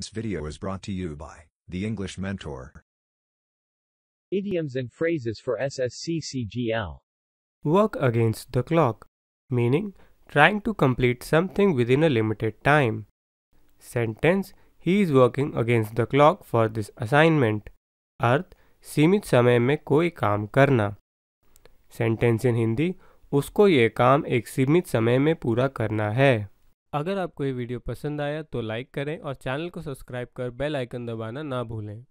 This video is brought to you by The English Mentor. Idioms and phrases for SSCCGL. Work against the clock, meaning trying to complete something within a limited time. Sentence He is working against the clock for this assignment. अर्थ सीमित समय में कोई काम करना Sentence in Hindi: उसको ये काम एक सीमित समय में पूरा करना है अगर आपको ये वीडियो पसंद आया तो लाइक करें और चैनल को सब्सक्राइब कर बेल आइकन दबाना ना भूलें